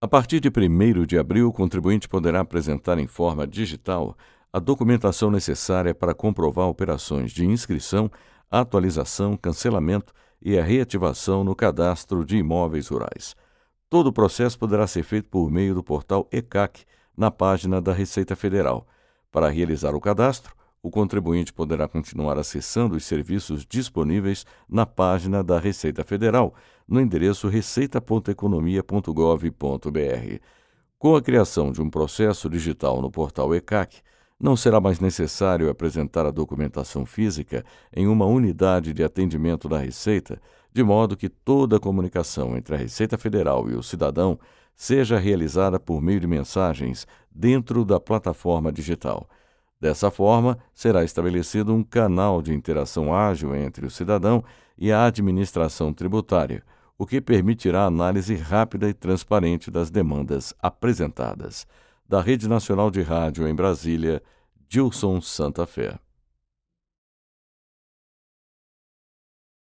A partir de 1 de abril, o contribuinte poderá apresentar em forma digital a documentação necessária para comprovar operações de inscrição, atualização, cancelamento e a reativação no cadastro de imóveis rurais. Todo o processo poderá ser feito por meio do portal ECAC, na página da Receita Federal. Para realizar o cadastro, o contribuinte poderá continuar acessando os serviços disponíveis na página da Receita Federal, no endereço receita.economia.gov.br. Com a criação de um processo digital no portal ECAC, não será mais necessário apresentar a documentação física em uma unidade de atendimento da Receita, de modo que toda a comunicação entre a Receita Federal e o cidadão seja realizada por meio de mensagens dentro da plataforma digital. Dessa forma, será estabelecido um canal de interação ágil entre o cidadão e a administração tributária, o que permitirá análise rápida e transparente das demandas apresentadas. Da Rede Nacional de Rádio em Brasília, Dilson Santa Fé.